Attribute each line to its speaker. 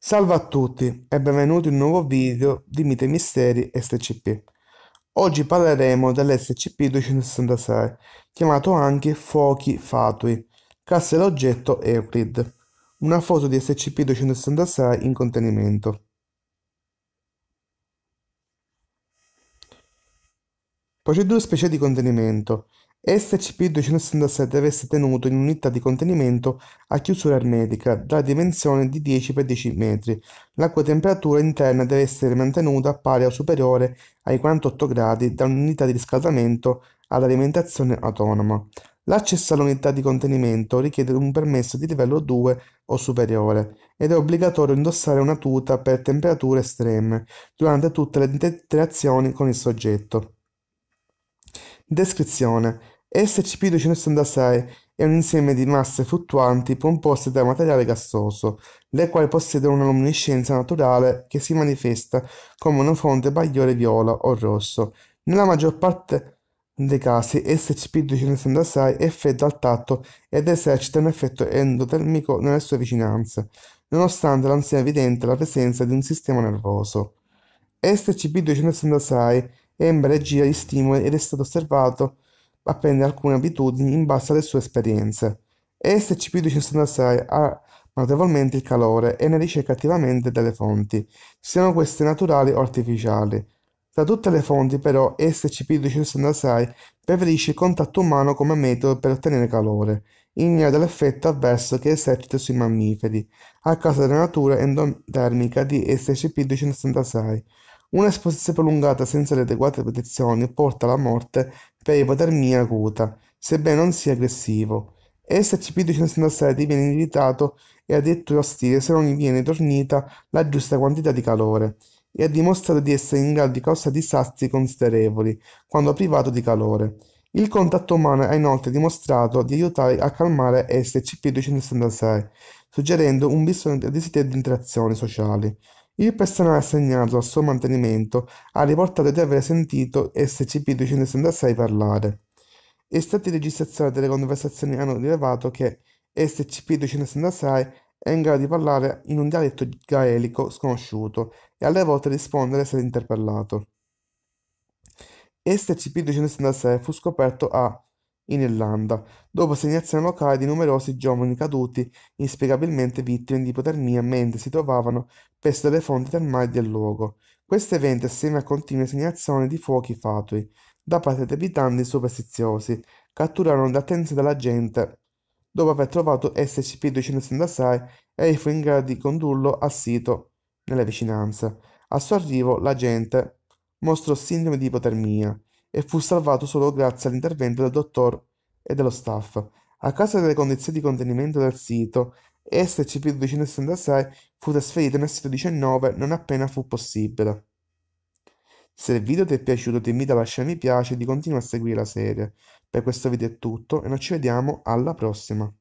Speaker 1: Salve a tutti e benvenuti in un nuovo video di Mite Misteri SCP. Oggi parleremo dell'SCP-266, chiamato anche Fuochi Fatui, classe Castelloggetto Euclid, una foto di SCP-266 in contenimento. Procedure due specie di contenimento. SCP-267 deve essere tenuto in unità di contenimento a chiusura ermetica dalla dimensione di 10 x 10 metri, la cui temperatura interna deve essere mantenuta pari o superiore ai 48 gradi da un'unità di riscaldamento all'alimentazione autonoma. L'accesso all'unità di contenimento richiede un permesso di livello 2 o superiore ed è obbligatorio indossare una tuta per temperature estreme durante tutte le interazioni con il soggetto. Descrizione SCP-266 è un insieme di masse fluttuanti composte da materiale gassoso, le quali possiedono una luminescenza naturale che si manifesta come una fonte bagliore viola o rosso. Nella maggior parte dei casi SCP-266 effettua al tatto ed esercita un effetto endotermico nelle sue vicinanze, nonostante non sia evidente la presenza di un sistema nervoso. SCP-266 è e gira di stimoli ed è stato osservato apprende alcune abitudini in base alle sue esperienze. SCP-266 ha notevolmente il calore e ne ricerca attivamente delle fonti, siano queste naturali o artificiali. Tra tutte le fonti però SCP-266 preferisce il contatto umano come metodo per ottenere calore, ignara dell'effetto avverso che esercita sui mammiferi, a causa della natura endotermica di SCP-266, Un'esposizione prolungata senza le adeguate protezioni porta alla morte per ipotermia acuta, sebbene non sia aggressivo. SCP-266 viene irritato e addirittura ostile se non gli viene tornita la giusta quantità di calore e ha dimostrato di essere in grado di causare disastri considerevoli quando privato di calore. Il contatto umano ha inoltre dimostrato di aiutare a calmare SCP-266, suggerendo un bisogno di desiderio di interazioni sociali. Il personale assegnato al suo mantenimento ha riportato di aver sentito SCP-266 parlare. Estratti di registrazione delle conversazioni hanno rilevato che SCP-266 è in grado di parlare in un dialetto gaelico sconosciuto e alle volte rispondere se interpellato. SCP-266 fu scoperto a in Irlanda, dopo assegnazione locale di numerosi giovani caduti inspiegabilmente vittime di ipotermia mentre si trovavano presso le fonti termali del luogo. Questo evento assieme a continue segnazioni di fuochi fatui da parte di abitanti superstiziosi catturarono l'attenzione della gente dopo aver trovato SCP-266 e fu in grado di condurlo al sito nelle vicinanze. Al suo arrivo la gente mostrò sintomi di ipotermia e fu salvato solo grazie all'intervento del dottor e dello staff. A causa delle condizioni di contenimento del sito, SCP-266 fu trasferito nel sito 19 non appena fu possibile. Se il video ti è piaciuto ti invito a lasciare mi piace e di continuare a seguire la serie. Per questo video è tutto e noi ci vediamo alla prossima.